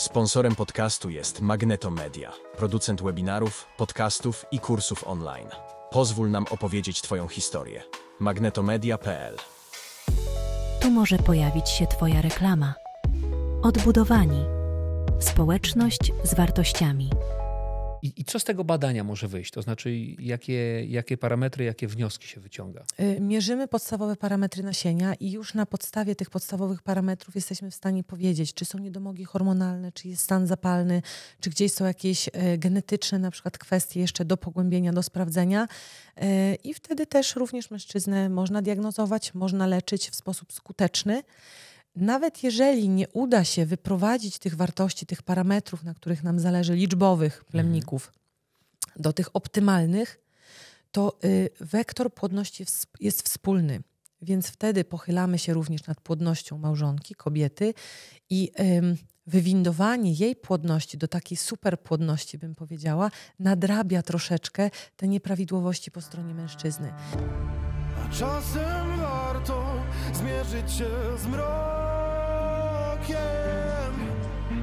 Sponsorem podcastu jest Magneto Media, producent webinarów, podcastów i kursów online. Pozwól nam opowiedzieć Twoją historię. magnetomedia.pl Tu może pojawić się Twoja reklama. Odbudowani. Społeczność z wartościami. I, I, co z tego badania może wyjść? To znaczy, jakie, jakie parametry, jakie wnioski się wyciąga? Y, mierzymy podstawowe parametry nasienia i już na podstawie tych podstawowych parametrów jesteśmy w stanie powiedzieć, czy są niedomogi hormonalne, czy jest stan zapalny, czy gdzieś są jakieś y, genetyczne na przykład kwestie jeszcze do pogłębienia, do sprawdzenia. Y, I wtedy też również mężczyznę można diagnozować, można leczyć w sposób skuteczny nawet jeżeli nie uda się wyprowadzić tych wartości, tych parametrów, na których nam zależy, liczbowych mhm. plemników, do tych optymalnych, to y, wektor płodności jest wspólny. Więc wtedy pochylamy się również nad płodnością małżonki, kobiety i y, wywindowanie jej płodności do takiej superpłodności, bym powiedziała, nadrabia troszeczkę te nieprawidłowości po stronie mężczyzny. A czasem warto zmierzyć się z mrokiem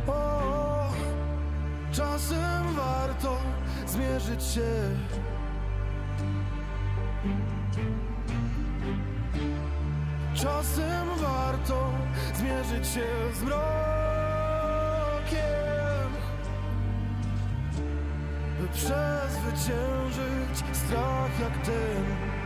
o, Czasem warto zmierzyć się Czasem warto zmierzyć się z mrokiem By przezwyciężyć strach jak ten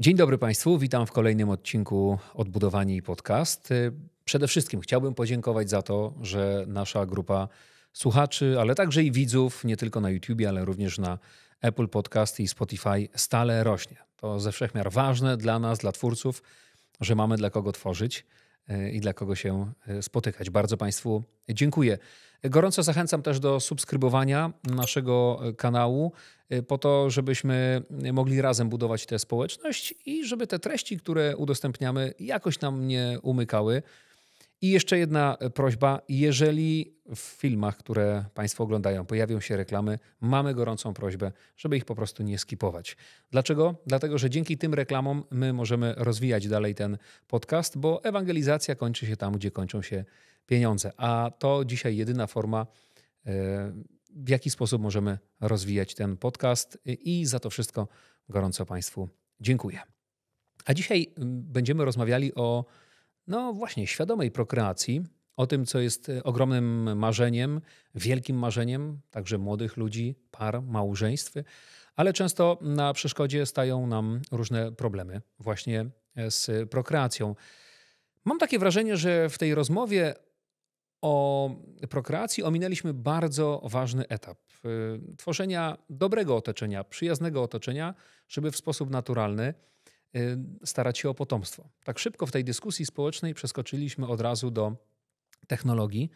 Dzień dobry Państwu, witam w kolejnym odcinku Odbudowani Podcast. Y, przede wszystkim chciałbym podziękować za to, że nasza grupa słuchaczy, ale także i widzów, nie tylko na YouTube, ale również na Apple Podcast i Spotify stale rośnie. To ze wszechmiar ważne dla nas, dla twórców, że mamy dla kogo tworzyć y, i dla kogo się y, spotykać. Bardzo Państwu dziękuję. Gorąco zachęcam też do subskrybowania naszego kanału, y, po to, żebyśmy mogli razem budować tę społeczność i żeby te treści, które udostępniamy, jakoś nam nie umykały. I jeszcze jedna prośba, jeżeli w filmach, które Państwo oglądają, pojawią się reklamy, mamy gorącą prośbę, żeby ich po prostu nie skipować. Dlaczego? Dlatego, że dzięki tym reklamom my możemy rozwijać dalej ten podcast, bo ewangelizacja kończy się tam, gdzie kończą się pieniądze. A to dzisiaj jedyna forma, e, w jaki sposób możemy rozwijać ten podcast. I za to wszystko gorąco Państwu dziękuję. A dzisiaj mm, będziemy rozmawiali o, no właśnie, świadomej prokreacji, o tym, co jest e, ogromnym marzeniem, wielkim marzeniem także młodych ludzi, par, małżeństw, ale często na przeszkodzie stają nam różne problemy właśnie e, z prokreacją. Mam takie wrażenie, że w tej rozmowie o prokreacji ominęliśmy bardzo ważny etap y, tworzenia dobrego otoczenia, przyjaznego otoczenia, żeby w sposób naturalny y, starać się o potomstwo. Tak szybko w tej dyskusji społecznej przeskoczyliśmy od razu do technologii.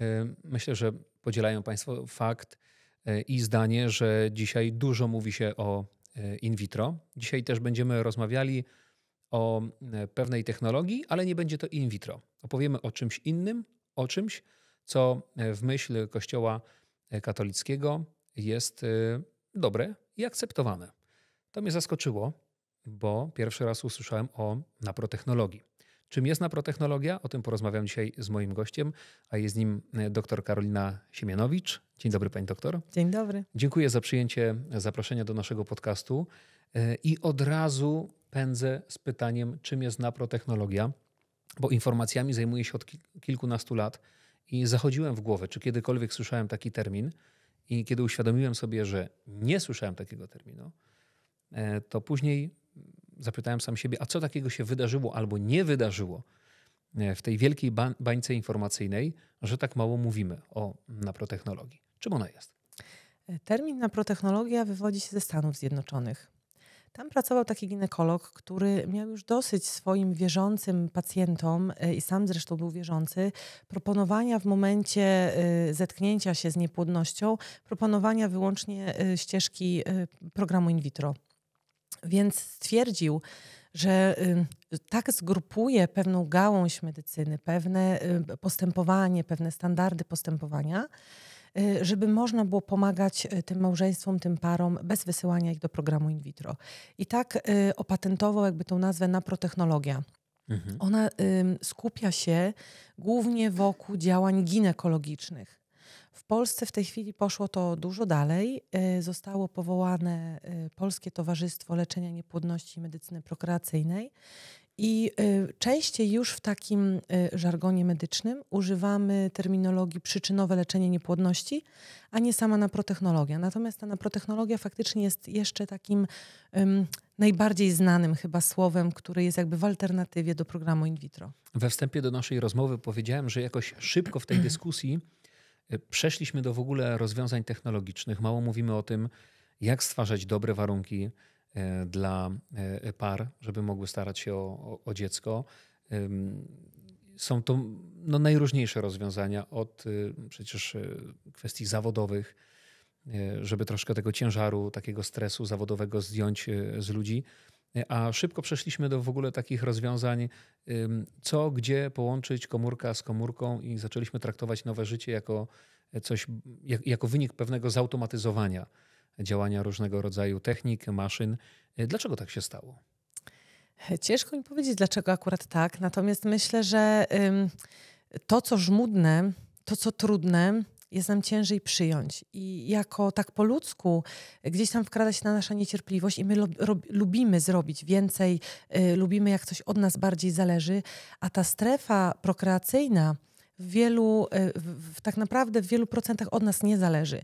Y, myślę, że podzielają Państwo fakt i zdanie, że dzisiaj dużo mówi się o in vitro. Dzisiaj też będziemy rozmawiali o pewnej technologii, ale nie będzie to in vitro. Opowiemy o czymś innym, o czymś, co e, w myśl Kościoła e, katolickiego jest e, dobre i akceptowane. To mnie zaskoczyło, bo pierwszy raz usłyszałem o naprotechnologii. Czym jest naprotechnologia? O tym porozmawiam dzisiaj z moim gościem, a jest nim dr Karolina Siemianowicz. Dzień dobry, pani doktor. Dzień dobry. Dziękuję za przyjęcie zaproszenia do naszego podcastu. I od razu pędzę z pytaniem, czym jest naprotechnologia bo informacjami zajmuję się od kilkunastu lat i zachodziłem w głowę, czy kiedykolwiek słyszałem taki termin. I kiedy uświadomiłem sobie, że nie słyszałem takiego terminu, e, to później zapytałem sam siebie, a co takiego się wydarzyło albo nie wydarzyło e, w tej wielkiej bańce informacyjnej, że tak mało mówimy o naprotechnologii. Czym ona jest? E, termin naprotechnologia wywodzi się ze Stanów Zjednoczonych. Tam pracował taki ginekolog, który miał już dosyć swoim wierzącym pacjentom e, i sam zresztą był wierzący, proponowania w momencie e, zetknięcia się z niepłodnością, proponowania wyłącznie e, ścieżki programu in vitro. Więc stwierdził, że tak zgrupuje pewną gałąź medycyny, pewne postępowanie, pewne standardy postępowania, Y, żeby można było pomagać y, tym małżeństwom, tym parom bez wysyłania ich do programu in vitro. I tak y, opatentował jakby tą nazwę naprotechnologia. Mhm. Ona skupia się głównie wokół działań ginekologicznych. W Polsce w tej chwili poszło to dużo dalej. Zostało powołane Polskie Towarzystwo Leczenia Niepłodności i Medycyny Prokreacyjnej i y, częściej już w takim y, żargonie medycznym używamy terminologii przyczynowe leczenie niepłodności, a nie sama naprotechnologia. Natomiast ta naprotechnologia faktycznie jest jeszcze takim najbardziej znanym chyba słowem, które jest jakby w alternatywie do programu in vitro. We wstępie do naszej rozmowy powiedziałem, że jakoś szybko w tej dyskusji y, przeszliśmy do w ogóle rozwiązań technologicznych. Mało mówimy o tym, jak stwarzać dobre warunki E, dla e, par, żeby mogły starać się o, o dziecko. Są to no, najróżniejsze rozwiązania, od y, przecież y, kwestii zawodowych, e, żeby troszkę tego ciężaru, takiego stresu zawodowego zdjąć y, z ludzi. A szybko przeszliśmy do w ogóle takich rozwiązań, co, gdzie połączyć komórka z komórką i zaczęliśmy traktować nowe życie jako coś, jako wynik pewnego zautomatyzowania działania różnego rodzaju technik, maszyn. Dlaczego tak się stało? Ciężko mi powiedzieć, dlaczego akurat tak. Natomiast myślę, że to, co żmudne, to, co trudne, jest nam ciężej przyjąć. I jako tak po ludzku gdzieś tam wkrada się na nasza niecierpliwość i my lubimy zrobić więcej, y, lubimy jak coś od nas bardziej zależy, a ta strefa prokreacyjna E, w wielu, w, tak naprawdę w wielu procentach od nas nie zależy.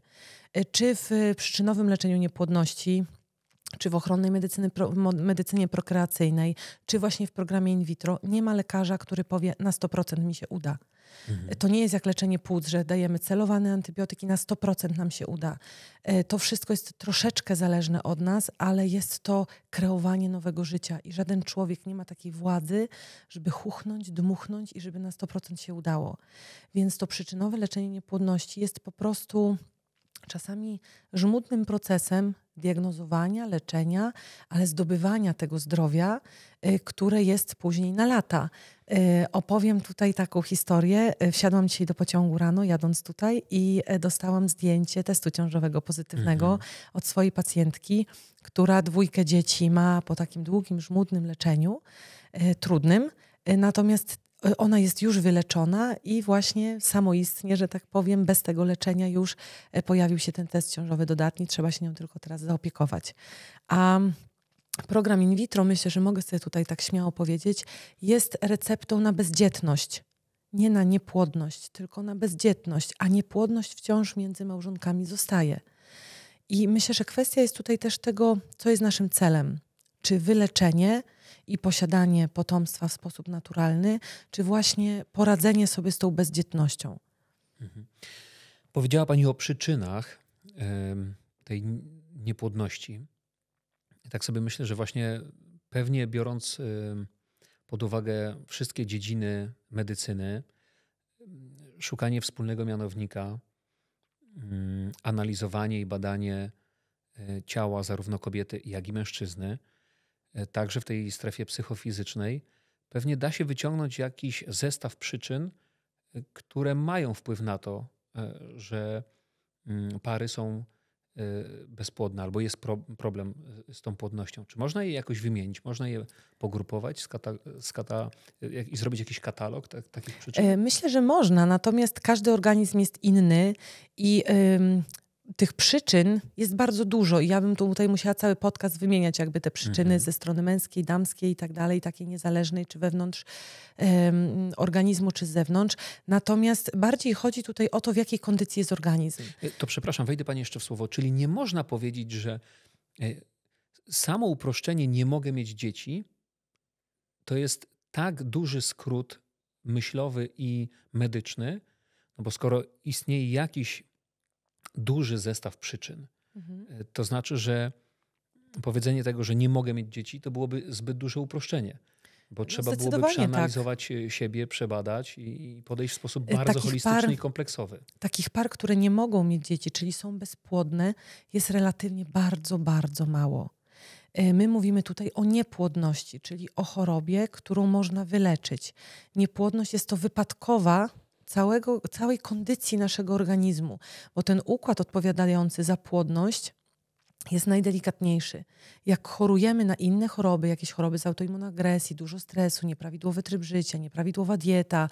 E, czy w przyczynowym leczeniu niepłodności czy w ochronnej medycyny, pro, medycynie prokreacyjnej, czy właśnie w programie in vitro, nie ma lekarza, który powie na 100% mi się uda. Mhm. To nie jest jak leczenie płuc, że dajemy celowane antybiotyki, na 100% nam się uda. E, to wszystko jest troszeczkę zależne od nas, ale jest to kreowanie nowego życia i żaden człowiek nie ma takiej władzy, żeby chuchnąć, dmuchnąć i żeby na 100% się udało. Więc to przyczynowe leczenie niepłodności jest po prostu czasami żmudnym procesem diagnozowania, leczenia, ale zdobywania tego zdrowia, y, które jest później na lata. Y, opowiem tutaj taką historię. Y, wsiadłam dzisiaj do pociągu rano, jadąc tutaj, i dostałam zdjęcie testu ciążowego pozytywnego mhm. od swojej pacjentki, która dwójkę dzieci ma po takim długim, żmudnym leczeniu, trudnym. Natomiast ona jest już wyleczona i właśnie samoistnie, że tak powiem, bez tego leczenia już e, pojawił się ten test ciążowy dodatni, trzeba się nią tylko teraz zaopiekować. A program in vitro, myślę, że mogę sobie tutaj tak śmiało powiedzieć, jest receptą na bezdzietność. Nie na niepłodność, tylko na bezdzietność, a niepłodność wciąż między małżonkami zostaje. I myślę, że kwestia jest tutaj też tego, co jest naszym celem. Czy wyleczenie, i posiadanie potomstwa w sposób naturalny, czy właśnie poradzenie sobie z tą bezdzietnością? Mhm. Powiedziała Pani o przyczynach tej niepłodności. Tak sobie myślę, że właśnie pewnie biorąc pod uwagę wszystkie dziedziny medycyny, szukanie wspólnego mianownika, mm, analizowanie i badanie e, ciała zarówno kobiety, jak i mężczyzny E, także w tej strefie psychofizycznej, pewnie da się wyciągnąć jakiś zestaw przyczyn, e, które mają wpływ na to, e, że mm, pary są bezpłodne albo jest problem z tą płodnością. Czy można je jakoś wymienić? Można je pogrupować skata, skata, i zrobić jakiś katalog tak, takich przyczyn? Myślę, że można, natomiast każdy organizm jest inny i. Yy tych przyczyn jest bardzo dużo i ja bym tutaj musiała cały podcast wymieniać, jakby te przyczyny mhm. ze strony męskiej, damskiej i tak dalej, takiej niezależnej, czy wewnątrz um, organizmu, czy z zewnątrz. Natomiast bardziej chodzi tutaj o to, w jakiej kondycji jest organizm. E, to przepraszam, wejdę Pani jeszcze w słowo. Czyli nie można powiedzieć, że e, samo uproszczenie nie mogę mieć dzieci to jest tak duży skrót myślowy i medyczny, no bo skoro istnieje jakiś duży zestaw przyczyn. Mhm. E, to znaczy, że powiedzenie tego, że nie mogę mieć dzieci, to byłoby zbyt duże uproszczenie. Bo no trzeba byłoby tak. przeanalizować tak. siebie, przebadać i podejść w sposób e, bardzo takich holistyczny par, i kompleksowy. Takich par, które nie mogą mieć dzieci, czyli są bezpłodne, jest relatywnie bardzo, bardzo mało. My mówimy tutaj o niepłodności, czyli o chorobie, którą można wyleczyć. Niepłodność jest to wypadkowa całego, całej kondycji naszego organizmu, bo ten układ odpowiadający za płodność jest najdelikatniejszy. Jak chorujemy na inne choroby, jakieś choroby z autoimmunogresji, dużo stresu, nieprawidłowy tryb życia, nieprawidłowa dieta,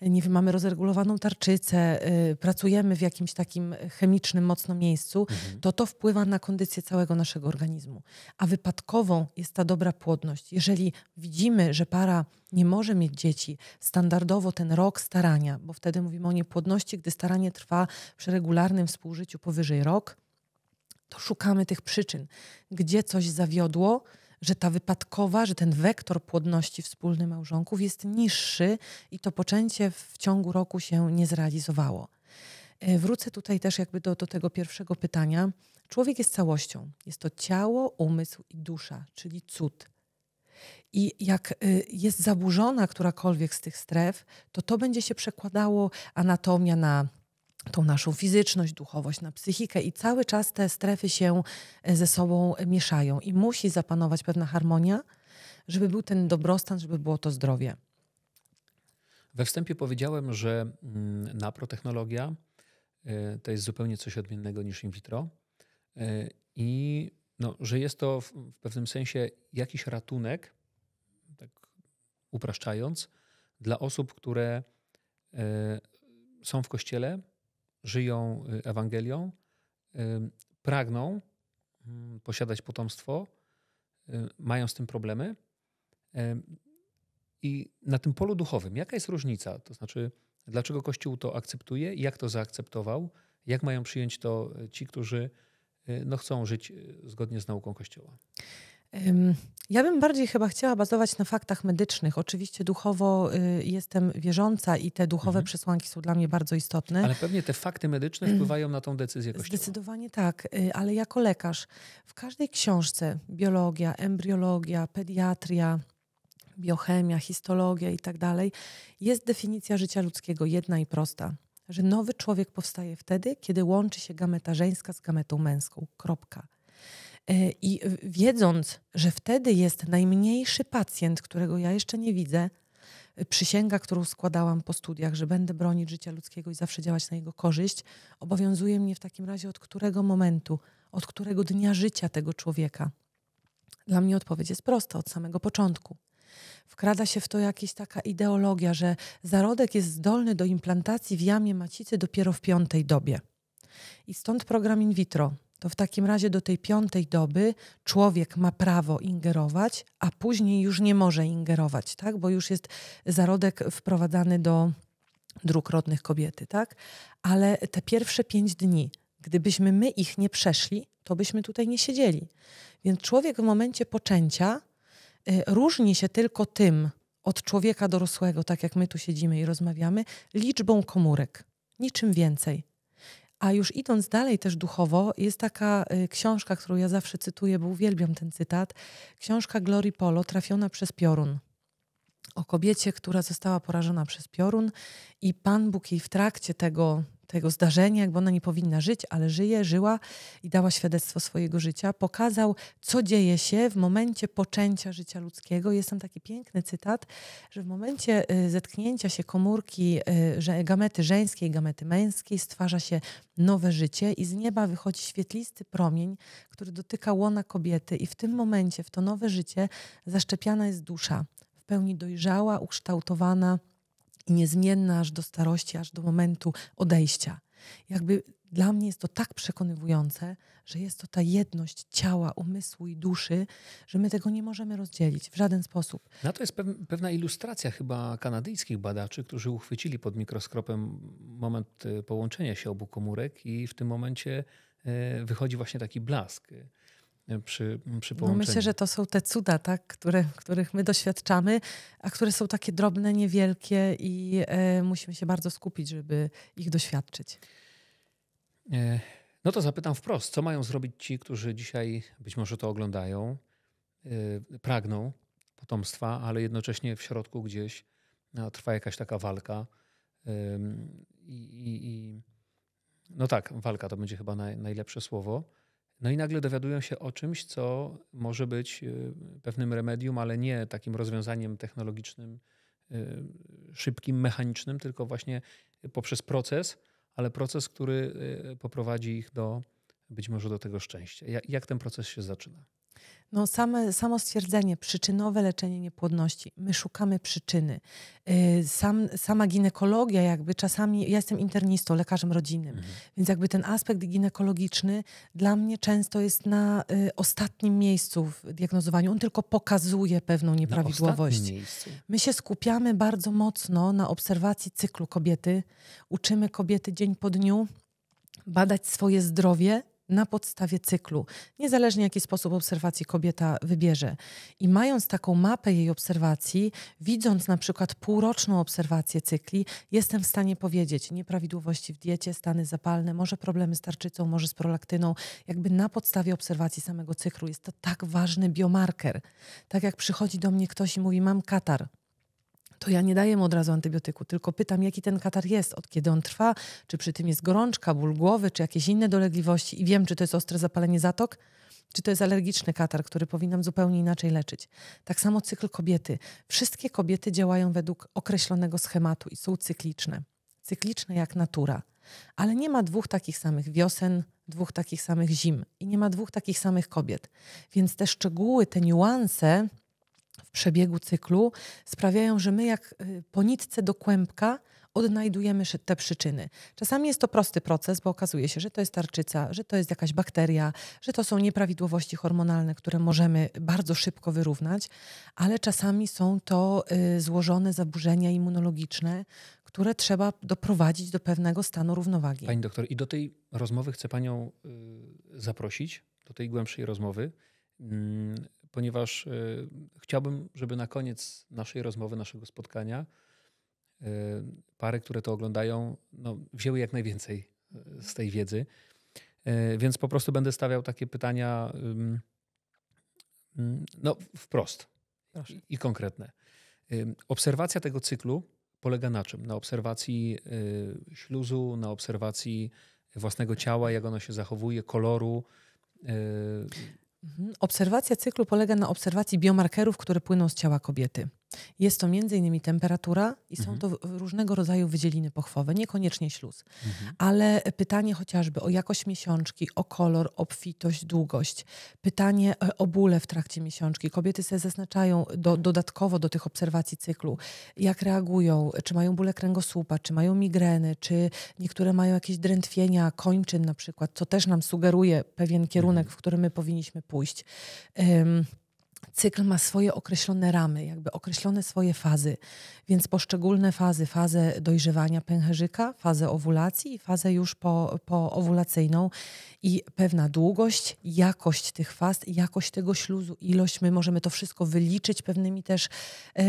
nie wiem, mamy rozregulowaną tarczycę, y, pracujemy w jakimś takim chemicznym, mocno miejscu, mhm. to to wpływa na kondycję całego naszego organizmu. A wypadkową jest ta dobra płodność. Jeżeli widzimy, że para nie może mieć dzieci, standardowo ten rok starania, bo wtedy mówimy o niepłodności, gdy staranie trwa przy regularnym współżyciu powyżej rok, to szukamy tych przyczyn, gdzie coś zawiodło, że ta wypadkowa, że ten wektor płodności wspólnych małżonków jest niższy i to poczęcie w ciągu roku się nie zrealizowało. E, wrócę tutaj też jakby do, do tego pierwszego pytania. Człowiek jest całością. Jest to ciało, umysł i dusza, czyli cud. I jak y, jest zaburzona którakolwiek z tych stref, to to będzie się przekładało anatomia na tą naszą fizyczność, duchowość, na psychikę i cały czas te strefy się e, ze sobą mieszają i musi zapanować pewna harmonia, żeby był ten dobrostan, żeby było to zdrowie. We wstępie powiedziałem, że mm, naprotechnologia e, to jest zupełnie coś odmiennego niż in vitro e, i no, że jest to w pewnym sensie jakiś ratunek, tak upraszczając, dla osób, które są w kościele, żyją y, Ewangelią, pragną mm, posiadać potomstwo, y, mają z tym problemy. I na tym polu duchowym, jaka jest różnica? To znaczy, dlaczego Kościół to akceptuje, jak to zaakceptował, jak mają przyjąć to y, ci, którzy no, chcą żyć zgodnie z nauką Kościoła? Ja bym bardziej chyba chciała bazować na faktach medycznych. Oczywiście duchowo y, jestem wierząca i te duchowe mhm. przesłanki są dla mnie bardzo istotne. Ale pewnie te fakty medyczne mm. wpływają na tą decyzję kościoła. Zdecydowanie tak, y, ale jako lekarz w każdej książce biologia, embriologia, pediatria, biochemia, histologia i tak dalej jest definicja życia ludzkiego jedna i prosta. Że nowy człowiek powstaje wtedy, kiedy łączy się gameta żeńska z gametą męską. Kropka. E, I wiedząc, że wtedy jest najmniejszy pacjent, którego ja jeszcze nie widzę, e, przysięga, którą składałam po studiach, że będę bronić życia ludzkiego i zawsze działać na jego korzyść, obowiązuje mnie w takim razie od którego momentu, od którego dnia życia tego człowieka. Dla mnie odpowiedź jest prosta, od samego początku. Wkrada się w to jakaś taka ideologia, że zarodek jest zdolny do implantacji w jamie macicy dopiero w piątej dobie. I stąd program in vitro, to w takim razie do tej piątej doby człowiek ma prawo ingerować, a później już nie może ingerować, tak? bo już jest zarodek wprowadzany do dróg rodnych kobiety. Tak? Ale te pierwsze pięć dni, gdybyśmy my ich nie przeszli, to byśmy tutaj nie siedzieli. Więc człowiek w momencie poczęcia y, różni się tylko tym od człowieka dorosłego, tak jak my tu siedzimy i rozmawiamy, liczbą komórek. Niczym więcej. A już idąc dalej też duchowo, jest taka y, książka, którą ja zawsze cytuję, bo uwielbiam ten cytat. Książka Glory Polo, trafiona przez piorun o kobiecie, która została porażona przez piorun i Pan Bóg jej w trakcie tego, tego zdarzenia, jakby ona nie powinna żyć, ale żyje, żyła i dała świadectwo swojego życia, pokazał, co dzieje się w momencie poczęcia życia ludzkiego. Jest tam taki piękny cytat, że w momencie y, zetknięcia się komórki y, gamety żeńskiej, gamety męskiej stwarza się nowe życie i z nieba wychodzi świetlisty promień, który dotyka łona kobiety i w tym momencie, w to nowe życie zaszczepiana jest dusza pełni dojrzała, ukształtowana i niezmienna aż do starości, aż do momentu odejścia. Jakby dla mnie jest to tak przekonywujące, że jest to ta jedność ciała, umysłu i duszy, że my tego nie możemy rozdzielić w żaden sposób. No to jest pewna ilustracja chyba kanadyjskich badaczy, którzy uchwycili pod mikroskopem moment e, połączenia się obu komórek i w tym momencie e, wychodzi właśnie taki blask. E, przy, mm, przy połączeniu. No myślę, że to są te cuda, tak, które, których my doświadczamy, a które są takie drobne, niewielkie i e, musimy się bardzo skupić, żeby ich doświadczyć. E, no to zapytam wprost, co mają zrobić ci, którzy dzisiaj być może to oglądają, e, pragną potomstwa, ale jednocześnie w środku gdzieś no, trwa jakaś taka walka i, i, i, no tak, walka to będzie chyba naj, najlepsze słowo no i nagle dowiadują się o czymś, co może być y, pewnym remedium, ale nie takim rozwiązaniem technologicznym, y, szybkim, mechanicznym, tylko właśnie poprzez proces, ale proces, który y, poprowadzi ich do być może do tego szczęścia. Jak ten proces się zaczyna? No same, samo stwierdzenie, przyczynowe leczenie niepłodności. My szukamy przyczyny. Y, sam, sama ginekologia jakby czasami, ja jestem internistą, lekarzem rodzinnym, mhm. więc jakby ten aspekt ginekologiczny dla mnie często jest na y, ostatnim miejscu w diagnozowaniu. On tylko pokazuje pewną nieprawidłowość. My się skupiamy bardzo mocno na obserwacji cyklu kobiety. Uczymy kobiety dzień po dniu badać swoje zdrowie na podstawie cyklu, niezależnie jaki sposób obserwacji kobieta wybierze. I mając taką mapę jej obserwacji, widząc na przykład półroczną obserwację cykli, jestem w stanie powiedzieć nieprawidłowości w diecie, stany zapalne, może problemy z tarczycą, może z prolaktyną, jakby na podstawie obserwacji samego cyklu. Jest to tak ważny biomarker. Tak jak przychodzi do mnie ktoś i mówi, mam katar to ja nie daję mu od razu antybiotyku, tylko pytam, jaki ten katar jest, od kiedy on trwa, czy przy tym jest gorączka, ból głowy, czy jakieś inne dolegliwości i wiem, czy to jest ostre zapalenie zatok, czy to jest alergiczny katar, który powinnam zupełnie inaczej leczyć. Tak samo cykl kobiety. Wszystkie kobiety działają według określonego schematu i są cykliczne. Cykliczne jak natura. Ale nie ma dwóch takich samych wiosen, dwóch takich samych zim i nie ma dwóch takich samych kobiet. Więc te szczegóły, te niuanse przebiegu cyklu sprawiają, że my jak y, po nitce do kłębka odnajdujemy te przyczyny. Czasami jest to prosty proces, bo okazuje się, że to jest tarczyca, że to jest jakaś bakteria, że to są nieprawidłowości hormonalne, które możemy bardzo szybko wyrównać, ale czasami są to y, złożone zaburzenia immunologiczne, które trzeba doprowadzić do pewnego stanu równowagi. Pani doktor, i do tej rozmowy chcę panią y, zaprosić, do tej głębszej rozmowy mm, ponieważ y, chciałbym, żeby na koniec naszej rozmowy, naszego spotkania, y, pary, które to oglądają, no, wzięły jak najwięcej y, z tej wiedzy. Więc po prostu będę stawiał takie pytania no, wprost Proszę. i konkretne. Obserwacja tego cyklu polega na czym? Na obserwacji śluzu, na obserwacji własnego ciała, jak ono się zachowuje, koloru. Mhm. Obserwacja cyklu polega na obserwacji biomarkerów, które płyną z ciała kobiety. Jest to m.in. temperatura i są mhm. to różnego rodzaju wydzieliny pochwowe, niekoniecznie śluz. Mhm. Ale pytanie chociażby o jakość miesiączki, o kolor, obfitość, długość. Pytanie e, o bóle w trakcie miesiączki. Kobiety sobie zaznaczają do, dodatkowo do tych obserwacji cyklu, jak reagują, czy mają bóle kręgosłupa, czy mają migreny, czy niektóre mają jakieś drętwienia kończyn na przykład, co też nam sugeruje pewien kierunek, mhm. w którym my powinniśmy pójść. Um, cykl ma swoje określone ramy, jakby określone swoje fazy, więc poszczególne fazy, fazę dojrzewania pęcherzyka, fazę owulacji i fazę już po, poowulacyjną i pewna długość, jakość tych faz, jakość tego śluzu, ilość, my możemy to wszystko wyliczyć pewnymi też um,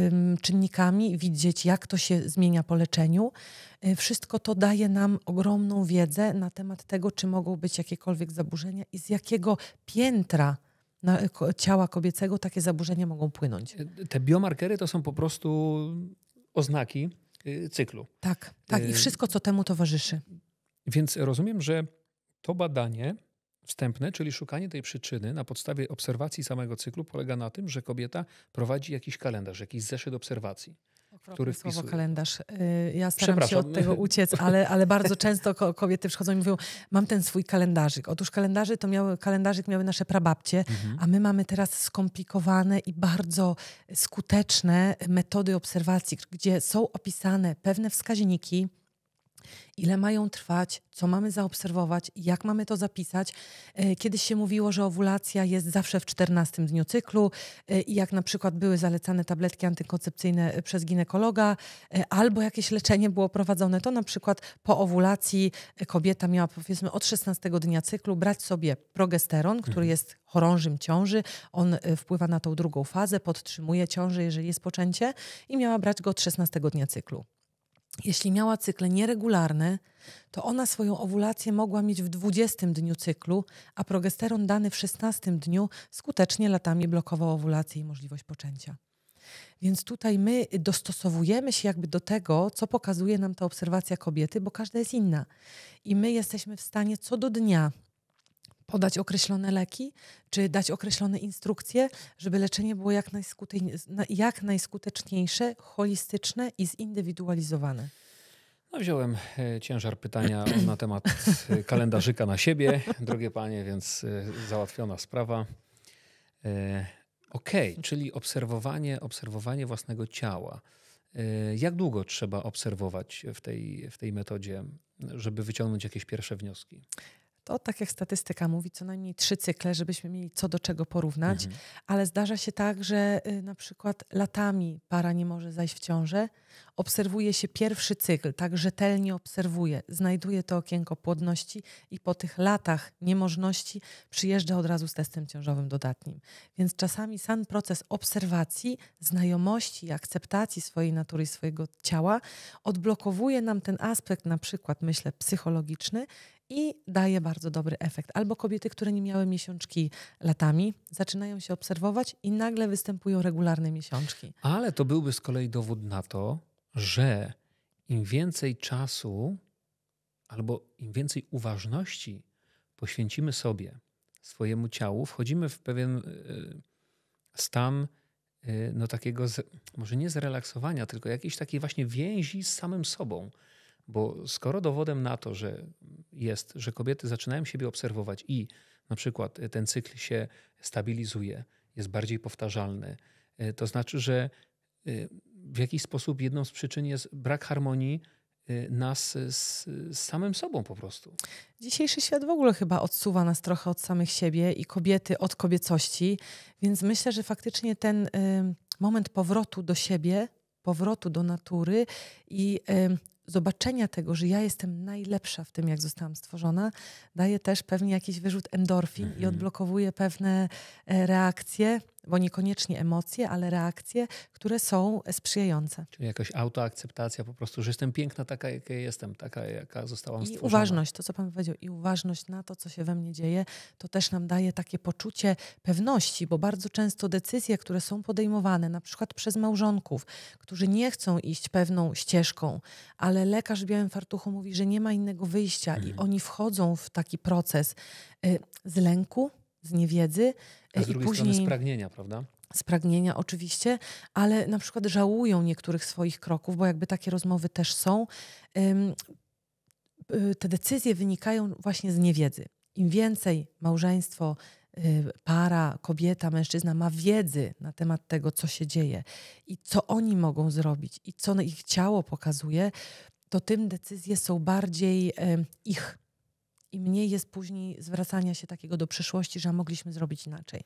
um, czynnikami, widzieć jak to się zmienia po leczeniu. E, wszystko to daje nam ogromną wiedzę na temat tego, czy mogą być jakiekolwiek zaburzenia i z jakiego piętra na ciała kobiecego takie zaburzenia mogą płynąć. E, te biomarkery to są po prostu oznaki y, cyklu. Tak, tak. I y, wszystko, co temu towarzyszy. Więc rozumiem, że to badanie wstępne, czyli szukanie tej przyczyny na podstawie obserwacji samego cyklu, polega na tym, że kobieta prowadzi jakiś kalendarz, jakiś zeszyt obserwacji. Okropne który wpisuje. słowo kalendarz. Y, ja staram się od tego uciec, ale, ale bardzo często kobiety przychodzą i mówią, mam ten swój kalendarzyk. Otóż kalendarzy to miały, kalendarzyk miały nasze prababcie, mhm. a my mamy teraz skomplikowane i bardzo skuteczne metody obserwacji, gdzie są opisane pewne wskaźniki, ile mają trwać, co mamy zaobserwować, jak mamy to zapisać. E, kiedyś się mówiło, że owulacja jest zawsze w 14 dniu cyklu e, i jak na przykład były zalecane tabletki antykoncepcyjne e, przez ginekologa albo jakieś leczenie było prowadzone, to na przykład po owulacji kobieta miała powiedzmy od 16 dnia cyklu brać sobie progesteron, który mhm. jest chorążym ciąży. On wpływa na tą drugą fazę, podtrzymuje ciążę, jeżeli jest poczęcie i miała brać go od 16 dnia cyklu jeśli miała cykle nieregularne, to ona swoją owulację mogła mieć w 20 dniu cyklu, a progesteron dany w 16 dniu skutecznie latami blokował owulację i możliwość poczęcia. Więc tutaj my dostosowujemy się jakby do tego, co pokazuje nam ta obserwacja kobiety, bo każda jest inna. I my jesteśmy w stanie co do dnia podać określone leki, czy dać określone instrukcje, żeby leczenie było jak, jak najskuteczniejsze, holistyczne i zindywidualizowane. No, wziąłem e, ciężar pytania na temat e, kalendarzyka na siebie, drogie panie, więc e, załatwiona sprawa. Okej, okay, czyli obserwowanie, obserwowanie własnego ciała. Jak długo trzeba obserwować w tej, w tej metodzie, żeby wyciągnąć jakieś pierwsze wnioski? to tak jak statystyka mówi, co najmniej trzy cykle, żebyśmy mieli co do czego porównać, mhm. ale zdarza się tak, że y, na przykład latami para nie może zajść w ciążę, obserwuje się pierwszy cykl, tak rzetelnie obserwuje, znajduje to okienko płodności i po tych latach niemożności przyjeżdża od razu z testem ciążowym dodatnim. Więc czasami sam proces obserwacji, znajomości i akceptacji swojej natury i swojego ciała odblokowuje nam ten aspekt na przykład, myślę, psychologiczny i daje bardzo dobry efekt. Albo kobiety, które nie miały miesiączki latami, zaczynają się obserwować i nagle występują regularne miesiączki. Ale to byłby z kolei dowód na to, że im więcej czasu albo im więcej uważności poświęcimy sobie, swojemu ciału, wchodzimy w pewien e, stan e, no takiego, z, może nie zrelaksowania, tylko jakiejś takiej właśnie więzi z samym sobą. Bo skoro dowodem na to, że jest, że kobiety zaczynają siebie obserwować i na przykład e, ten cykl się stabilizuje, jest bardziej powtarzalny, e, to znaczy, że e, w jakiś sposób jedną z przyczyn jest brak harmonii nas z, z, samym sobą po prostu. Dzisiejszy świat w ogóle chyba odsuwa nas trochę od samych siebie i kobiety od kobiecości, więc myślę, że faktycznie ten y, moment powrotu do siebie, powrotu do natury i y, zobaczenia tego, że ja jestem najlepsza w tym, jak zostałam stworzona, daje też pewnie jakiś wyrzut endorfin mhm. i odblokowuje pewne e, reakcje bo niekoniecznie emocje, ale reakcje, które są sprzyjające. Czyli jakaś autoakceptacja po prostu, że jestem piękna taka, jaka jestem, taka, jaka zostałam I stworzona. I uważność, to co pan powiedział, i uważność na to, co się we mnie dzieje, to też nam daje takie poczucie pewności, bo bardzo często decyzje, które są podejmowane na przykład przez małżonków, którzy nie chcą iść pewną ścieżką, ale lekarz w białym fartuchu mówi, że nie ma innego wyjścia mhm. i oni wchodzą w taki proces y, z lęku, z niewiedzy. A e, z drugiej później... strony z pragnienia, prawda? z pragnienia oczywiście, ale na przykład żałują niektórych swoich kroków, bo jakby takie rozmowy też są. E, te decyzje wynikają właśnie z niewiedzy. Im więcej małżeństwo, e, para, kobieta, mężczyzna ma wiedzy na temat tego, co się dzieje i co oni mogą zrobić i co ich ciało pokazuje, to tym decyzje są bardziej ich i mniej jest później zwracania się takiego do przyszłości, że mogliśmy zrobić inaczej.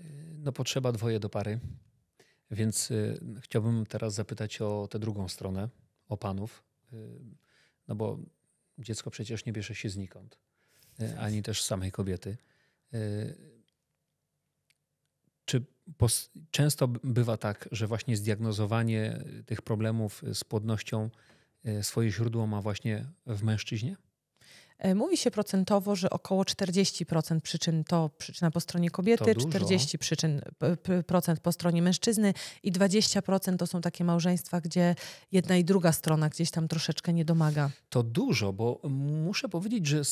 Y, no potrzeba dwoje do pary, więc y, chciałbym teraz zapytać o tę drugą stronę, o panów, y, no bo dziecko przecież nie bierze się znikąd, y, tak. ani też samej kobiety. Y, czy często bywa tak, że właśnie zdiagnozowanie tych problemów z płodnością y, swoje źródło ma właśnie w mężczyźnie? E, mówi się procentowo, że około 40% przyczyn to przyczyna po stronie kobiety, 40% przyczyn, procent po stronie mężczyzny i 20% to są takie małżeństwa, gdzie jedna i druga strona gdzieś tam troszeczkę nie domaga. To dużo, bo muszę powiedzieć, że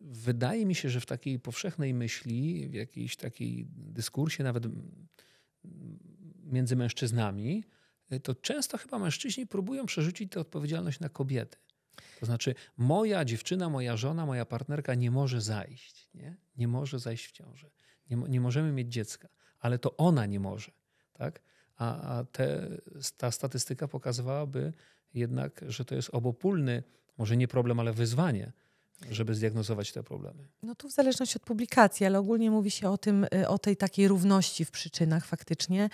wydaje mi się, że w takiej powszechnej myśli, w jakiejś takiej dyskursie nawet między mężczyznami, y, to często chyba mężczyźni próbują przerzucić tę odpowiedzialność na kobiety to znaczy, moja dziewczyna, moja żona, moja partnerka nie może zajść. Nie, nie może zajść w ciąży. Nie, nie możemy mieć dziecka, ale to ona nie może. Tak? A, a te, ta statystyka pokazywałaby jednak, że to jest obopólny, może nie problem, ale wyzwanie żeby zdiagnozować te problemy? No tu w zależności od publikacji, ale ogólnie mówi się o tym, y, o tej takiej równości w przyczynach faktycznie.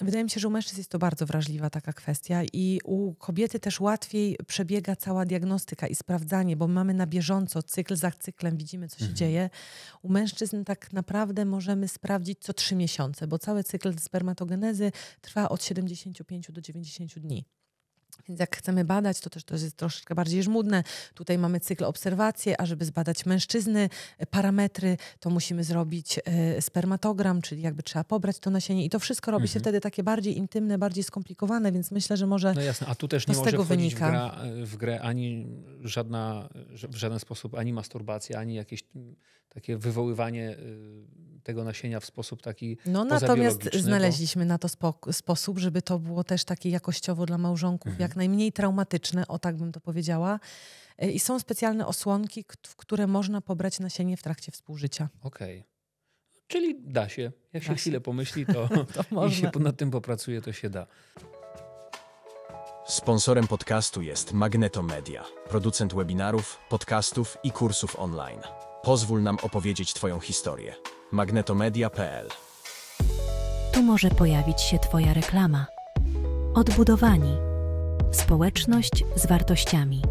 Wydaje mi się, że u mężczyzn jest to bardzo wrażliwa taka kwestia i u kobiety też łatwiej przebiega cała diagnostyka i sprawdzanie, bo mamy na bieżąco cykl za cyklem, widzimy co się mhm. dzieje. U mężczyzn tak naprawdę możemy sprawdzić co trzy miesiące, bo cały cykl spermatogenezy trwa od 75 do 90 dni. Więc jak chcemy badać, to też to jest troszeczkę bardziej żmudne. Tutaj mamy cykl obserwacje, a żeby zbadać mężczyzny, e, parametry, to musimy zrobić e, spermatogram, czyli jakby trzeba pobrać to nasienie i to wszystko robi mhm. się wtedy takie bardziej intymne, bardziej skomplikowane, więc myślę, że może No jasne, a tu też nie może tego wynika. W, gra, e, w grę ani żadna, w żaden sposób ani masturbacja, ani jakieś takie wywoływanie tego nasienia w sposób taki No natomiast znaleźliśmy na to spo sposób, żeby to było też takie jakościowo dla małżonków Mhm. jak najmniej traumatyczne, o tak bym to powiedziała. E, I są specjalne osłonki, w które można pobrać nasienie w trakcie współżycia. Okej. Okay. Czyli da się. Jak się chwilę pomyśli, to, to można. i się nad tym popracuje, to się da. Sponsorem podcastu jest Magneto Media, producent webinarów, podcastów i kursów online. Pozwól nam opowiedzieć Twoją historię. magnetomedia.pl Tu może pojawić się Twoja reklama. Odbudowani Społeczność z wartościami.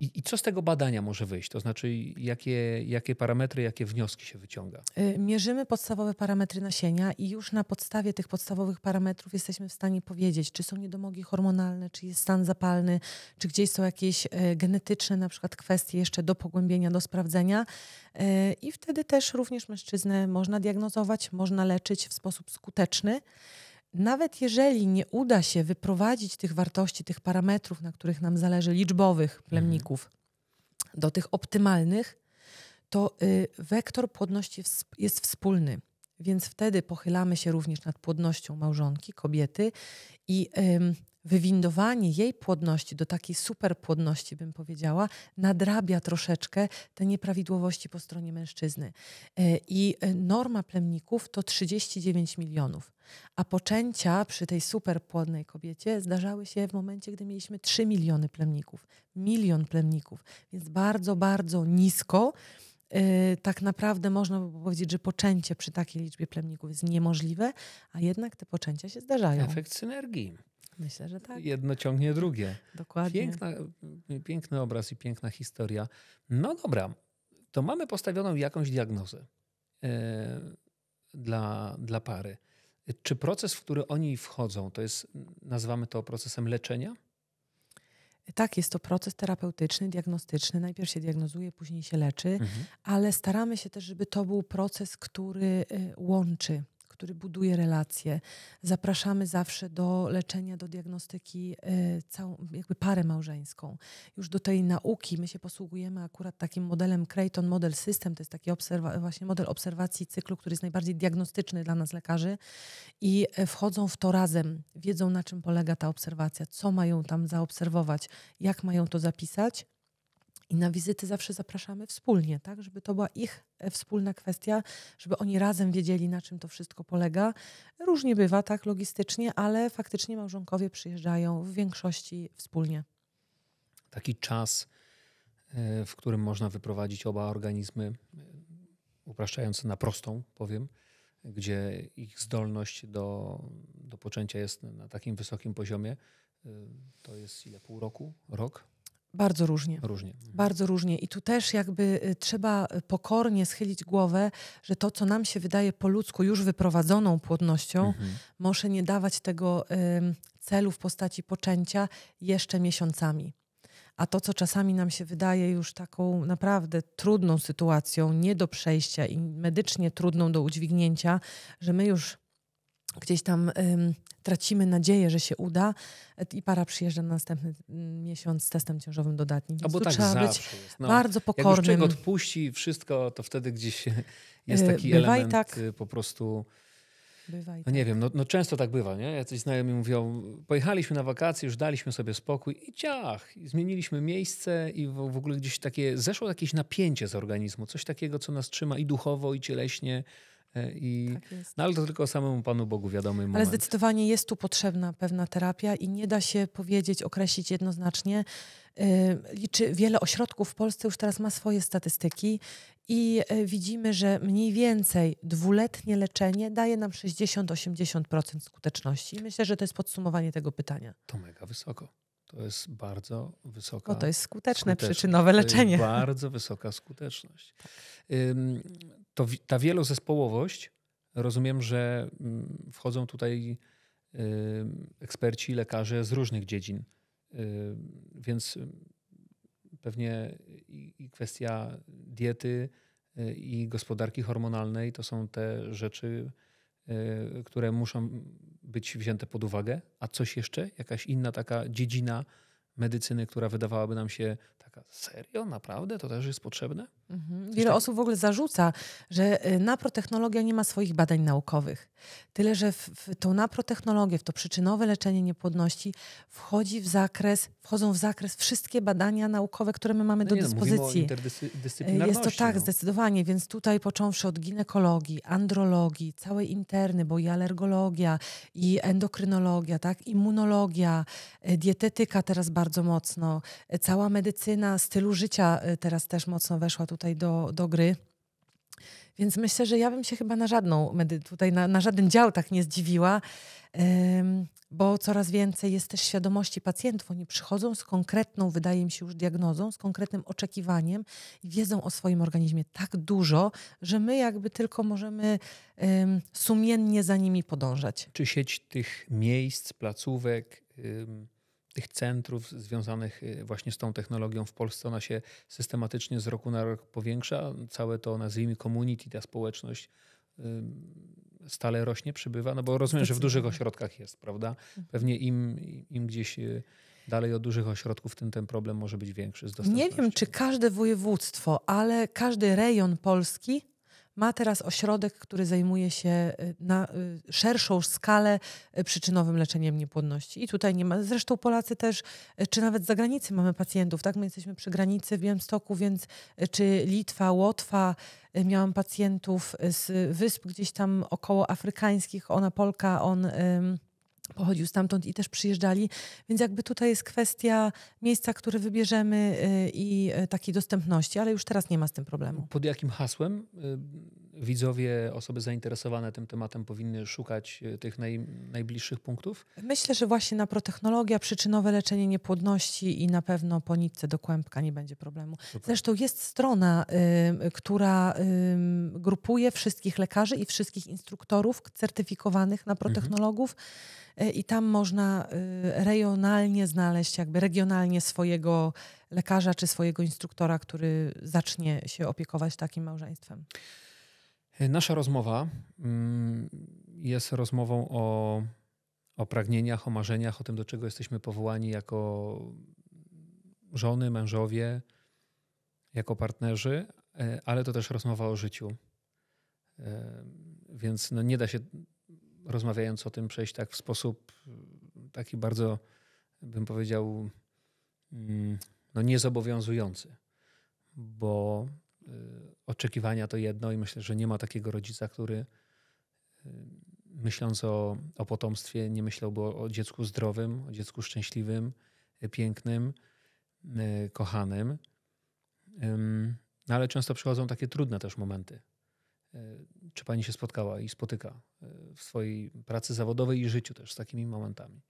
I, I, co z tego badania może wyjść? To znaczy, jakie, jakie parametry, jakie wnioski się wyciąga? Y, mierzymy podstawowe parametry nasienia i już na podstawie tych podstawowych parametrów jesteśmy w stanie powiedzieć, czy są niedomogi hormonalne, czy jest stan zapalny, czy gdzieś są jakieś y, genetyczne na przykład kwestie jeszcze do pogłębienia, do sprawdzenia. Y, I wtedy też również mężczyznę można diagnozować, można leczyć w sposób skuteczny nawet jeżeli nie uda się wyprowadzić tych wartości, tych parametrów, na których nam zależy, liczbowych mhm. plemników, do tych optymalnych, to y, wektor płodności jest wspólny. Więc wtedy pochylamy się również nad płodnością małżonki, kobiety i y, wywindowanie jej płodności do takiej superpłodności, bym powiedziała, nadrabia troszeczkę te nieprawidłowości po stronie mężczyzny. E, I e, norma plemników to 39 milionów. A poczęcia przy tej superpłodnej kobiecie zdarzały się w momencie, gdy mieliśmy 3 miliony plemników, milion plemników, więc bardzo, bardzo nisko. E, tak naprawdę można by powiedzieć, że poczęcie przy takiej liczbie plemników jest niemożliwe, a jednak te poczęcia się zdarzają. Efekt synergii. Myślę, że tak. Jedno ciągnie drugie. Dokładnie. Piękna, piękny obraz i piękna historia. No dobra, to mamy postawioną jakąś diagnozę e, dla, dla pary. Czy proces, w który oni wchodzą, to jest, nazywamy to procesem leczenia? Tak, jest to proces terapeutyczny, diagnostyczny. Najpierw się diagnozuje, później się leczy, mhm. ale staramy się też, żeby to był proces, który y, łączy który buduje relacje. Zapraszamy zawsze do leczenia, do diagnostyki e, całą, jakby parę małżeńską. Już do tej nauki my się posługujemy akurat takim modelem Creighton Model System, to jest taki obserwa- właśnie model obserwacji cyklu, który jest najbardziej diagnostyczny dla nas lekarzy i e, wchodzą w to razem, wiedzą na czym polega ta obserwacja, co mają tam zaobserwować, jak mają to zapisać i na wizyty zawsze zapraszamy wspólnie, tak? Żeby to była ich e, wspólna kwestia, żeby oni razem wiedzieli, na czym to wszystko polega. Różnie bywa, tak, logistycznie, ale faktycznie małżonkowie przyjeżdżają w większości wspólnie. Taki czas, e, w którym można wyprowadzić oba organizmy, e, upraszczając na prostą, powiem, gdzie ich zdolność do, do poczęcia jest na takim wysokim poziomie, to jest ile pół roku? Rok? Bardzo różnie. różnie. Bardzo różnie. I tu też jakby y, trzeba y, pokornie schylić głowę, że to, co nam się wydaje po ludzku już wyprowadzoną płodnością, mhm. może nie dawać tego y, celu w postaci poczęcia jeszcze miesiącami. A to, co czasami nam się wydaje już taką naprawdę trudną sytuacją, nie do przejścia i medycznie trudną do udźwignięcia, że my już gdzieś tam ym, tracimy nadzieję, że się uda i para przyjeżdża na następny mm, miesiąc z testem ciążowym dodatnim. Więc A bo tak trzeba być no, bardzo pokornym. Jak już odpuści wszystko, to wtedy gdzieś jest y, taki Bywa element tak. Y, po prostu... Bywa i no nie tak. wiem, no, no, często tak bywa, nie? Jacyś znajomi mówią, pojechaliśmy na wakacje, już daliśmy sobie spokój i ciach, i zmieniliśmy miejsce i w, w, ogóle gdzieś takie, zeszło jakieś napięcie z organizmu, coś takiego, co nas trzyma i duchowo, i cieleśnie, E, I, tak no ale to tylko samemu Panu Bogu wiadomy moment. Ale zdecydowanie jest tu potrzebna pewna terapia i nie da się powiedzieć, określić jednoznacznie. Liczy y, wiele ośrodków w Polsce już teraz ma swoje statystyki i y, widzimy, że mniej więcej dwuletnie leczenie daje nam 60-80% skuteczności. myślę, że to jest podsumowanie tego pytania. To mega wysoko. To jest bardzo wysoka. No to jest skuteczne przyczynowe leczenie. bardzo wysoka skuteczność. Tak. To, ta wielozespołowość, rozumiem, że mm, wchodzą tutaj eksperci, lekarze z różnych dziedzin, więc pewnie i kwestia diety, y, i gospodarki hormonalnej to są te rzeczy, y, które muszą być wzięte pod uwagę? A coś jeszcze? Jakaś inna taka dziedzina medycyny, która wydawałaby nam się taka serio, naprawdę? To też jest potrzebne? Mhm. Wiele osób w ogóle zarzuca, że y, naprotechnologia nie ma swoich badań naukowych. Tyle, że w, w tą naprotechnologię, w to przyczynowe leczenie niepłodności wchodzi w zakres, wchodzą w zakres wszystkie badania naukowe, które my mamy no do no, dyspozycji. No, Jest to tak, no. zdecydowanie, więc tutaj począwszy od ginekologii, andrologii, całej interny, bo i alergologia, i endokrynologia, tak, immunologia, y, dietetyka teraz bardzo mocno, y, cała medycyna stylu życia teraz też mocno weszła tutaj tutaj do, do gry. Więc myślę, że ja bym się chyba na żadną, tutaj na, na żaden dział tak nie zdziwiła, bo coraz więcej jest też świadomości pacjentów. Oni przychodzą z konkretną, wydaje mi się, już diagnozą, z konkretnym oczekiwaniem i wiedzą o swoim organizmie tak dużo, że my jakby tylko możemy sumiennie za nimi podążać. Czy sieć tych miejsc, placówek, tych centrów związanych y, właśnie z tą technologią w Polsce, ona się systematycznie z roku na rok powiększa. Całe to nazwijmy community, ta społeczność stale rośnie, przybywa, no bo rozumiem, że w dużych ośrodkach jest, prawda? Pewnie im, im gdzieś y, dalej od dużych ośrodków, tym ten problem może być większy. Z Nie wiem, czy każde województwo, ale każdy rejon Polski ma teraz ośrodek, który zajmuje się y, na y, szerszą skalę y, przyczynowym leczeniem niepłodności. I tutaj nie ma. Zresztą Polacy też, czy nawet z zagranicy mamy pacjentów, tak? My jesteśmy przy granicy w Białymstoku, więc czy Litwa, Łotwa, miałam pacjentów z wysp gdzieś tam około afrykańskich, ona Polka, on pochodził stamtąd i też przyjeżdżali. Więc jakby tutaj jest kwestia miejsca, które wybierzemy y, i y, takiej dostępności, ale już teraz nie ma z tym problemu. Pod jakim hasłem y, widzowie, osoby zainteresowane tym tematem powinny szukać e, tych naj, najbliższych punktów? Myślę, że właśnie naprotechnologia, przyczynowe leczenie niepłodności i na pewno po nitce do kłębka nie będzie problemu. Super. Zresztą jest strona, y, która y, grupuje wszystkich lekarzy i wszystkich instruktorów certyfikowanych naprotechnologów mhm. E, i tam można y, regionalnie znaleźć, jakby regionalnie swojego lekarza czy swojego instruktora, który zacznie się opiekować takim małżeństwem. Y, nasza rozmowa mm, jest rozmową o, o pragnieniach, o marzeniach, o tym, do czego jesteśmy powołani jako żony, mężowie, jako partnerzy, y, ale to też rozmowa o życiu. Y, więc no nie da się rozmawiając o tym przejść tak w sposób taki bardzo, bym powiedział, mm, no niezobowiązujący, bo oczekiwania to jedno i myślę, że nie ma takiego rodzica, który y, myśląc o, o potomstwie nie myślałby o, o dziecku zdrowym, o dziecku szczęśliwym, y, pięknym, y, kochanym. No ale często przychodzą takie trudne też momenty. Czy pani się spotkała i spotyka w swojej pracy zawodowej i życiu też z takimi momentami?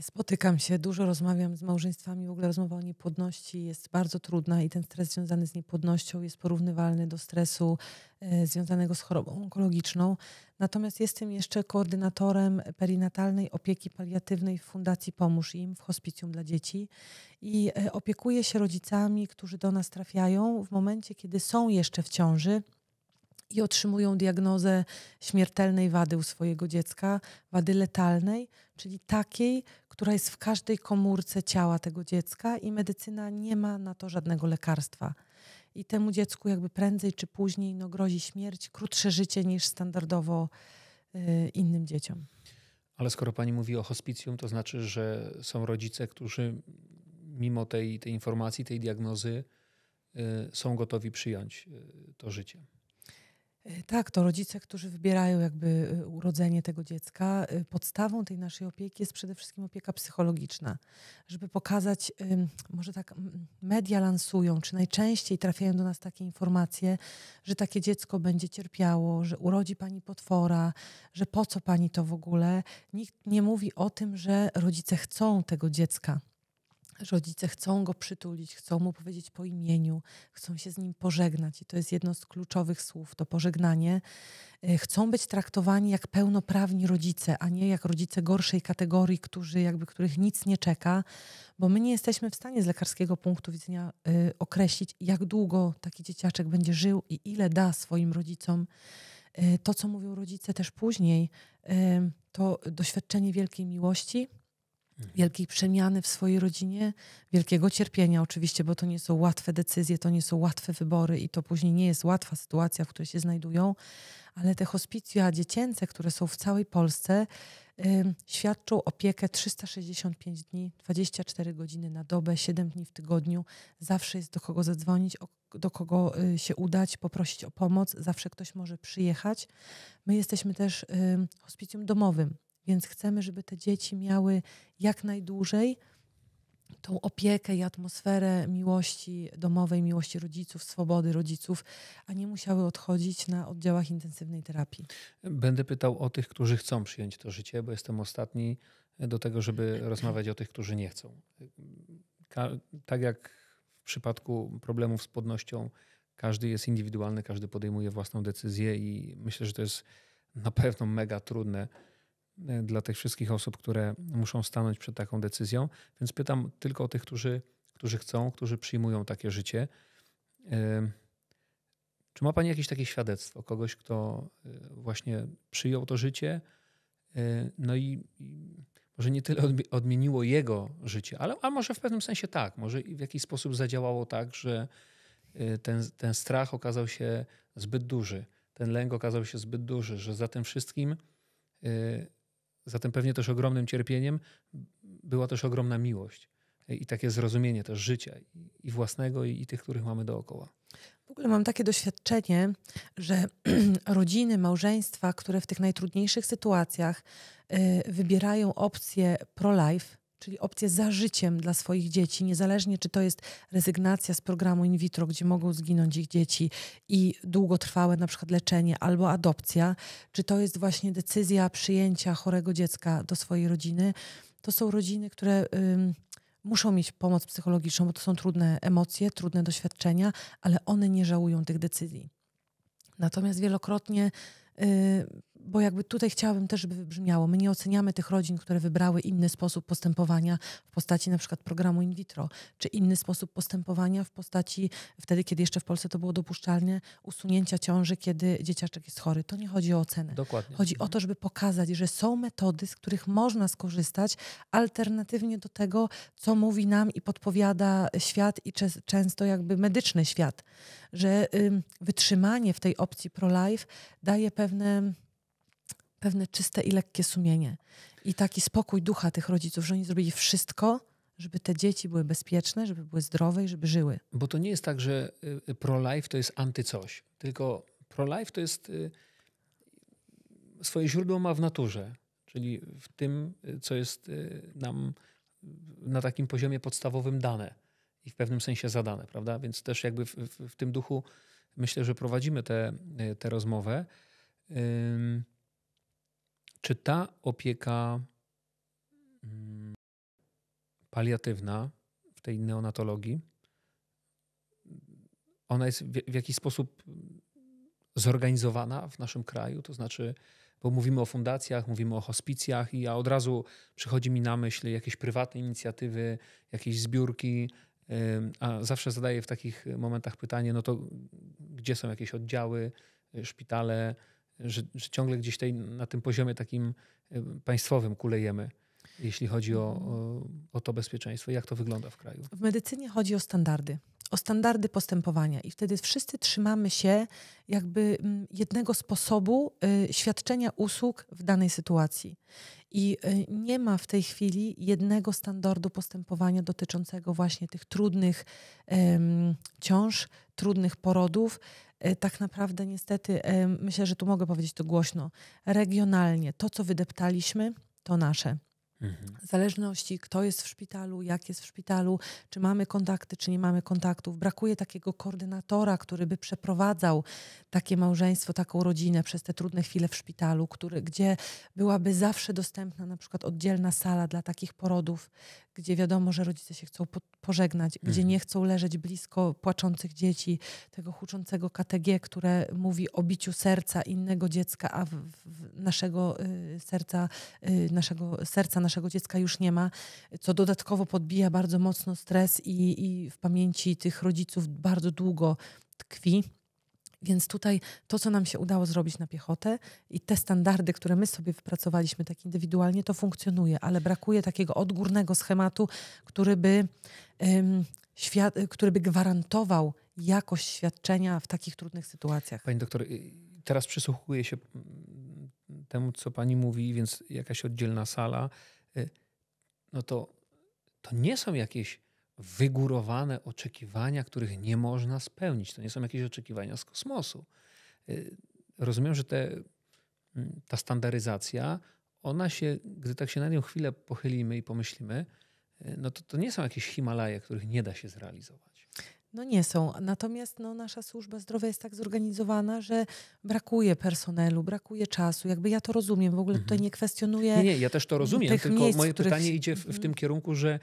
Spotykam się, dużo rozmawiam z małżeństwami. W ogóle rozmowa o niepłodności jest bardzo trudna i ten stres związany z niepłodnością jest porównywalny do stresu e, związanego z chorobą onkologiczną. Natomiast jestem jeszcze koordynatorem perinatalnej opieki paliatywnej w Fundacji Pomóż im w hospicjum dla dzieci i e, opiekuję się rodzicami, którzy do nas trafiają w momencie, kiedy są jeszcze w ciąży i otrzymują diagnozę śmiertelnej wady u swojego dziecka, wady letalnej, czyli takiej, która jest w każdej komórce ciała tego dziecka i medycyna nie ma na to żadnego lekarstwa. I temu dziecku jakby prędzej czy później no, grozi śmierć, krótsze życie niż standardowo y, innym dzieciom. Ale skoro pani mówi o hospicjum, to znaczy, że są rodzice, którzy mimo tej, tej informacji, tej diagnozy y, są gotowi przyjąć y, to życie. E, tak, to rodzice, którzy wybierają jakby e, urodzenie tego dziecka, e, podstawą tej naszej opieki jest przede wszystkim opieka psychologiczna, żeby pokazać, może tak media lansują, czy najczęściej trafiają do nas takie informacje, że takie dziecko będzie cierpiało, że urodzi pani potwora, że po co pani to w ogóle. Nikt nie mówi o tym, że rodzice chcą tego dziecka Rodzice chcą go przytulić, chcą mu powiedzieć po imieniu, chcą się z nim pożegnać i to jest jedno z kluczowych słów, to pożegnanie. E, chcą być traktowani jak pełnoprawni rodzice, a nie jak rodzice gorszej kategorii, którzy jakby których nic nie czeka, bo my nie jesteśmy w stanie z lekarskiego punktu widzenia y, określić, jak długo taki dzieciaczek będzie żył i ile da swoim rodzicom. Y, to, co mówią rodzice też później, y, to doświadczenie wielkiej miłości wielkiej przemiany w swojej rodzinie, wielkiego cierpienia oczywiście, bo to nie są łatwe decyzje, to nie są łatwe wybory i to później nie jest łatwa sytuacja, w której się znajdują, ale te hospicja dziecięce, które są w całej Polsce, y, świadczą opiekę 365 dni, 24 godziny na dobę, 7 dni w tygodniu. Zawsze jest do kogo zadzwonić, do kogo y, się udać, poprosić o pomoc, zawsze ktoś może przyjechać. My jesteśmy też y, hospicjum domowym więc chcemy, żeby te dzieci miały jak najdłużej tą opiekę i atmosferę miłości domowej, miłości rodziców, swobody rodziców, a nie musiały odchodzić na oddziałach intensywnej terapii. Będę pytał o tych, którzy chcą przyjąć to życie, bo jestem ostatni do tego, żeby rozmawiać o tych, którzy nie chcą. tak jak w przypadku problemów z płodnością, każdy jest indywidualny, każdy podejmuje własną decyzję i myślę, że to jest na pewno mega trudne E, dla tych wszystkich osób, które muszą stanąć przed taką decyzją. Więc pytam tylko o tych, którzy, którzy chcą, którzy przyjmują takie życie. E, czy ma Pani jakieś takie świadectwo kogoś, kto e, właśnie przyjął to życie? No i może nie tyle odmieniło jego życie, ale a może w pewnym sensie tak, może w jakiś sposób zadziałało tak, że ten, ten strach okazał się zbyt duży, ten lęk okazał się zbyt duży, że za tym wszystkim Zatem pewnie też ogromnym cierpieniem była też ogromna miłość i takie zrozumienie też życia i własnego, i, tych, których mamy dookoła. W ogóle mam takie doświadczenie, że rodziny, małżeństwa, które w tych najtrudniejszych sytuacjach y, wybierają opcję pro-life, czyli opcję za życiem dla swoich dzieci, niezależnie czy to jest rezygnacja z programu in vitro, gdzie mogą zginąć ich dzieci i długotrwałe na przykład leczenie albo adopcja, czy to jest właśnie decyzja przyjęcia chorego dziecka do swojej rodziny. To są rodziny, które y, muszą mieć pomoc psychologiczną, bo to są trudne emocje, trudne doświadczenia, ale one nie żałują tych decyzji. Natomiast wielokrotnie y, bo jakby tutaj chciałabym też, żeby wybrzmiało, my nie oceniamy tych rodzin, które wybrały inny sposób postępowania w postaci na przykład programu in vitro, czy inny sposób postępowania w postaci, wtedy kiedy jeszcze w Polsce to było dopuszczalne, usunięcia ciąży, kiedy dzieciaczek jest chory. To nie chodzi o ocenę. Dokładnie. Chodzi o mhm. to, żeby pokazać, że są metody, z których można skorzystać alternatywnie do tego, co mówi nam i podpowiada świat i często jakby medyczny świat, że y, wytrzymanie w tej opcji pro-life daje pewne pewne czyste i lekkie sumienie i taki spokój ducha tych rodziców, że oni zrobili wszystko, żeby te dzieci były bezpieczne, żeby były zdrowe i żeby żyły. Bo to nie jest tak, że y, pro-life to jest antycoś, tylko pro-life to jest y, swoje źródło ma w naturze, czyli w tym, co jest y, nam na takim poziomie podstawowym dane i w pewnym sensie zadane, prawda? Więc też jakby w, w, w tym duchu myślę, że prowadzimy tę te, te rozmowę. Czy ta opieka mm, paliatywna w tej neonatologii, ona jest w, jakiś sposób zorganizowana w naszym kraju? To znaczy, bo mówimy o fundacjach, mówimy o hospicjach, i ja od razu przychodzi mi na myśl jakieś prywatne inicjatywy, jakieś zbiórki. A zawsze zadaję w takich momentach pytanie: no to gdzie są jakieś oddziały, szpitale, że, że ciągle gdzieś tej, na tym poziomie takim e, państwowym kulejemy jeśli chodzi o, o, to bezpieczeństwo? Jak to wygląda w kraju? W medycynie chodzi o standardy. O standardy postępowania, i wtedy wszyscy trzymamy się jakby mm, jednego sposobu y, świadczenia usług w danej sytuacji. I y, nie ma w tej chwili jednego standardu postępowania dotyczącego właśnie tych trudnych y, ciąż, trudnych porodów, E, tak naprawdę niestety, e, myślę, że tu mogę powiedzieć to głośno, regionalnie to, co wydeptaliśmy, to nasze. Mhm. W zależności, kto jest w szpitalu, jak jest w szpitalu, czy mamy kontakty, czy nie mamy kontaktów. Brakuje takiego koordynatora, który by przeprowadzał takie małżeństwo, taką rodzinę przez te trudne chwile w szpitalu, który, gdzie byłaby zawsze dostępna na przykład oddzielna sala dla takich porodów, gdzie wiadomo, że rodzice się chcą po pożegnać, gdzie mhm. nie chcą leżeć blisko płaczących dzieci, tego huczącego KTG, które mówi o biciu serca innego dziecka, a w, w naszego y, serca, y, naszego serca, naszego dziecka już nie ma, co dodatkowo podbija bardzo mocno stres i, i w pamięci tych rodziców bardzo długo tkwi. Więc tutaj to, co nam się udało zrobić na piechotę i te standardy, które my sobie wypracowaliśmy tak indywidualnie, to funkcjonuje, ale brakuje takiego odgórnego schematu, który by, świat, który by gwarantował jakość świadczenia w takich trudnych sytuacjach. Pani doktor, y, teraz przysłuchuję się mm, temu, co pani mówi, więc jakaś oddzielna sala, y, no to, to nie są jakieś wygórowane oczekiwania, których nie można spełnić. To nie są jakieś oczekiwania z kosmosu. Y, rozumiem, że te, mm, ta standaryzacja, ona się, gdy tak się na nią chwilę pochylimy i pomyślimy, y, no to, to nie są jakieś Himalaje, których nie da się zrealizować. No nie są. Natomiast no, nasza służba zdrowia jest tak zorganizowana, że brakuje personelu, brakuje czasu. Jakby ja to rozumiem, w ogóle tutaj mhm. nie kwestionuję. Nie, nie ja też to rozumiem, tylko miejsc, moje których... pytanie idzie w, w, mhm. tym kierunku, że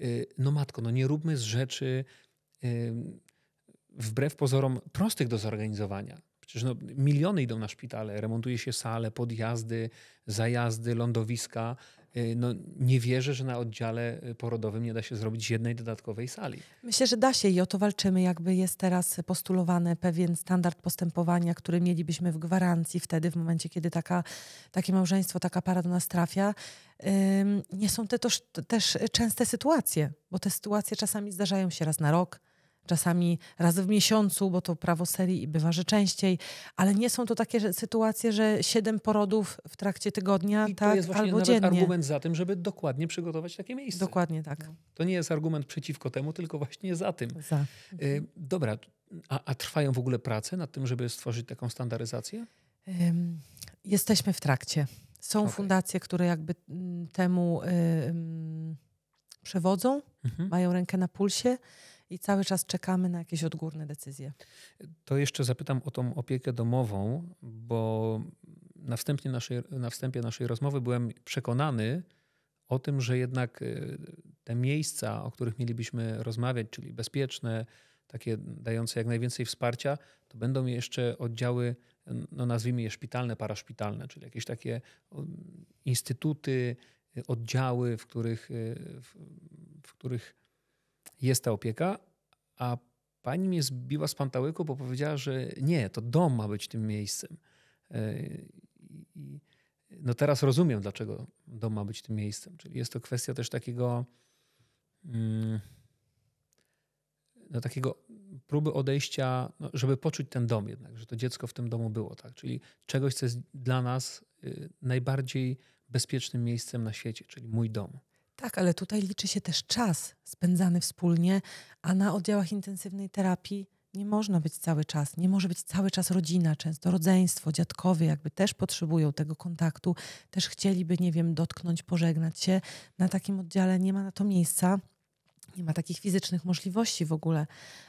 Y, no matko, no nie róbmy z rzeczy y, wbrew pozorom prostych do zorganizowania. Przecież no, miliony idą na szpitale, remontuje się sale, podjazdy, zajazdy, lądowiska, Y, no, nie wierzę, że na oddziale y, porodowym nie da się zrobić jednej dodatkowej sali. Myślę, że da się i o to walczymy. Jakby jest teraz postulowany pewien standard postępowania, który mielibyśmy w gwarancji wtedy, w momencie, kiedy taka, takie małżeństwo, taka para do nas trafia. Nie są te też, też częste sytuacje, bo te sytuacje czasami zdarzają się raz na rok, czasami raz w miesiącu, bo to prawo serii bywa, że częściej, ale nie są to takie sytuacje, że siedem porodów w trakcie tygodnia, I tak, to jest właśnie albo nawet dziennie. argument za tym, żeby dokładnie przygotować takie miejsce. Dokładnie tak. No. To nie jest argument przeciwko temu, tylko właśnie za tym. Za. Y, dobra, a, a, trwają w ogóle prace nad tym, żeby stworzyć taką standaryzację? Ym, jesteśmy w trakcie. Są okay. fundacje, które jakby mm, temu y, y, przewodzą, mhm. mają rękę na pulsie i cały czas czekamy na jakieś odgórne decyzje. To jeszcze zapytam o tą opiekę domową, bo na wstępie naszej, na wstępie naszej rozmowy byłem przekonany o tym, że jednak y, te miejsca, o których mielibyśmy rozmawiać, czyli bezpieczne, takie dające jak najwięcej wsparcia, to będą jeszcze oddziały, no nazwijmy je szpitalne, paraszpitalne, czyli jakieś takie instytuty, oddziały, w których, y, w, w których jest ta opieka, a pani mnie zbiła z pantałyku, bo powiedziała, że nie, to dom ma być tym miejscem. E, I no teraz rozumiem, dlaczego dom ma być tym miejscem. Czyli jest to kwestia też takiego, mm, no takiego próby odejścia, no żeby poczuć ten dom jednak, że to dziecko w tym domu było. Tak? Czyli czegoś, co jest dla nas y, najbardziej bezpiecznym miejscem na świecie, czyli mój dom. Tak, ale tutaj liczy się też czas spędzany wspólnie, a na oddziałach intensywnej terapii nie można być cały czas. Nie może być cały czas rodzina, często rodzeństwo, dziadkowie jakby też potrzebują tego kontaktu, też chcieliby, nie wiem, dotknąć, pożegnać się. Na takim oddziale nie ma na to miejsca nie ma takich fizycznych możliwości w ogóle,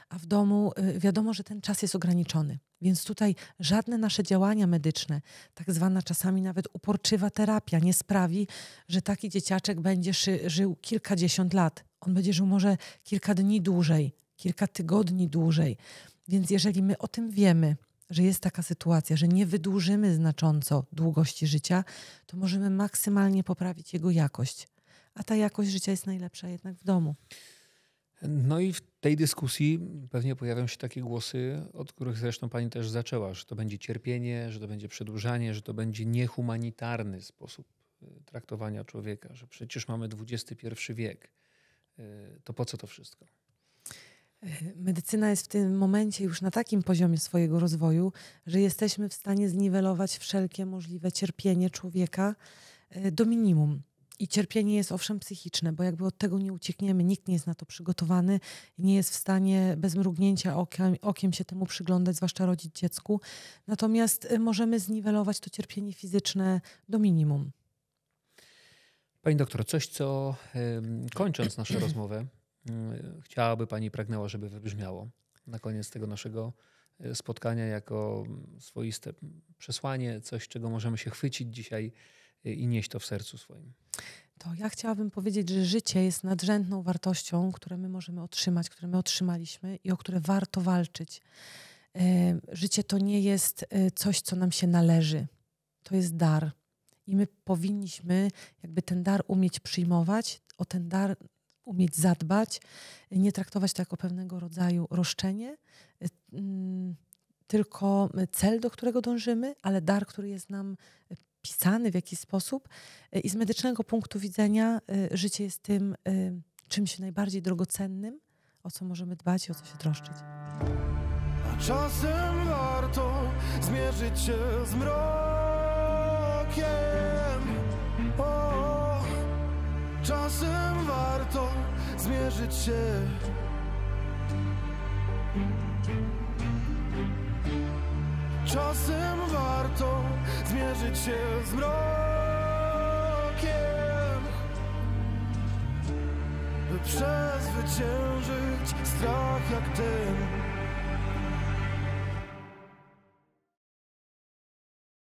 a w domu y, wiadomo, że ten czas jest ograniczony. Więc tutaj żadne nasze działania medyczne, tak zwana czasami nawet uporczywa terapia, nie sprawi, że taki dzieciaczek będzie żył kilkadziesiąt lat. On będzie żył może kilka dni dłużej, kilka tygodni dłużej. Więc jeżeli my o tym wiemy, że jest taka sytuacja, że nie wydłużymy znacząco długości życia, to możemy maksymalnie poprawić jego jakość a ta jakość życia jest najlepsza jednak w domu. No i w tej dyskusji pewnie pojawią się takie głosy, od których zresztą pani też zaczęła, że to będzie cierpienie, że to będzie przedłużanie, że to będzie niehumanitarny sposób y, traktowania człowieka, że przecież mamy XXI wiek. Y, to po co to wszystko? Y, medycyna jest w tym momencie już na takim poziomie swojego rozwoju, że jesteśmy w stanie zniwelować wszelkie możliwe cierpienie człowieka do minimum. I cierpienie jest owszem psychiczne, bo jakby od tego nie uciekniemy, nikt nie jest na to przygotowany, nie jest w stanie bez mrugnięcia okiem, okiem się temu przyglądać, zwłaszcza rodzić dziecku. Natomiast y, możemy zniwelować to cierpienie fizyczne do minimum. Pani doktor, coś co kończąc naszą rozmowę, chciałaby Pani pragnęła, żeby wybrzmiało na koniec tego naszego e, spotkania jako swoiste przesłanie, coś czego możemy się chwycić dzisiaj Y, i nieść to w sercu swoim. To ja chciałabym powiedzieć, że życie jest nadrzędną wartością, które my możemy otrzymać, które my otrzymaliśmy i o które warto walczyć. E, życie to nie jest e, coś, co nam się należy. To jest dar. I my powinniśmy jakby ten dar umieć przyjmować, o ten dar umieć zadbać, nie traktować to jako pewnego rodzaju roszczenie, e, mm, tylko cel, do którego dążymy, ale dar, który jest nam pisany w jakiś sposób y, i z medycznego punktu widzenia y, życie jest tym y, czymś najbardziej drogocennym, o co możemy dbać i o co się troszczyć. A czasem warto zmierzyć się z mrokiem. O, czasem warto zmierzyć się Czasem warto zmierzyć się z mrokiem By przezwyciężyć strach jak ten